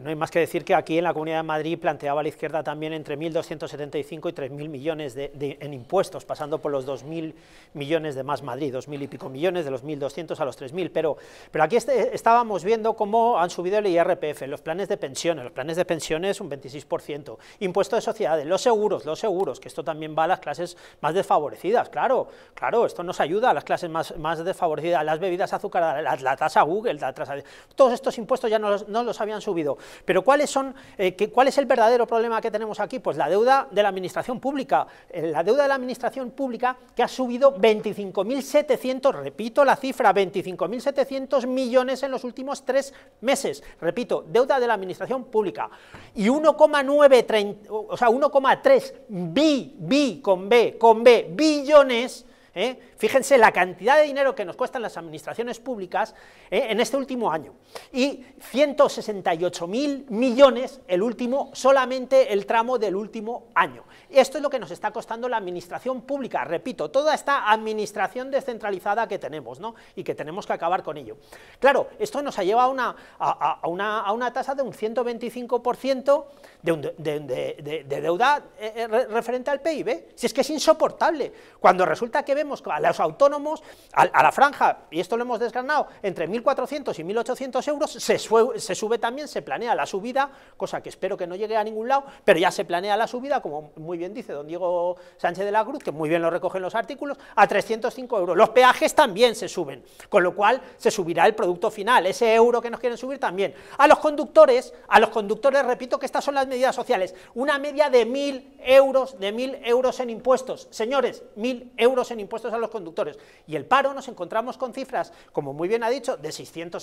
No hay más que decir que aquí en la Comunidad de Madrid planteaba la izquierda también entre 1.275 y 3.000 millones de, en impuestos, pasando por los 2.000 millones de más Madrid, 2.000 y pico millones, de los 1.200 a los 3.000. Pero, pero aquí este, estábamos viendo cómo han subido el IRPF, los planes de pensiones, los planes de pensiones un 26%, impuestos de sociedades, los seguros, los seguros, que esto también va a las clases más desfavorecidas, claro, claro, esto nos ayuda a las clases más, más desfavorecidas, las bebidas azucaradas, la, tasa Google, la tasa... Todos estos impuestos ya no los habían subido pero ¿cuáles son, eh, ¿cuál es el verdadero problema que tenemos aquí? Pues la deuda de la administración pública. Eh, la deuda de la administración pública que ha subido 25.700, repito la cifra, 25.700 millones en los últimos tres meses. Repito, deuda de la administración pública. Y 1,9, o sea, 1,3 bi, bi con B, con B, billones ¿eh? Fíjense la cantidad de dinero que nos cuestan las administraciones públicas ¿eh? en este último año. Y 168.000 millones el último, solamente el tramo del último año. Esto es lo que nos está costando la administración pública, repito, toda esta administración descentralizada que tenemos, ¿no? Y que tenemos que acabar con ello. Claro, esto nos ha llevado a una, tasa de un 125% de, deuda eh, referente al PIB. Si es que es insoportable, cuando resulta que ve a los autónomos, a, la franja, y esto lo hemos desgranado, entre 1.400 y 1.800 euros, se, sube, también, se planea la subida, cosa que espero que no llegue a ningún lado, pero ya se planea la subida, como muy bien dice don Diego Sánchez de la Cruz, que muy bien lo recogen los artículos, a 305 euros. Los peajes también se suben, con lo cual se subirá el producto final, ese euro que nos quieren subir también. A los conductores, a los conductores, repito que estas son las medidas sociales, una media de 1.000 euros, de 1.000 euros en impuestos. Señores, 1.000 euros en impuestos a los conductores. Y el paro nos encontramos con cifras, como muy bien ha dicho, de 660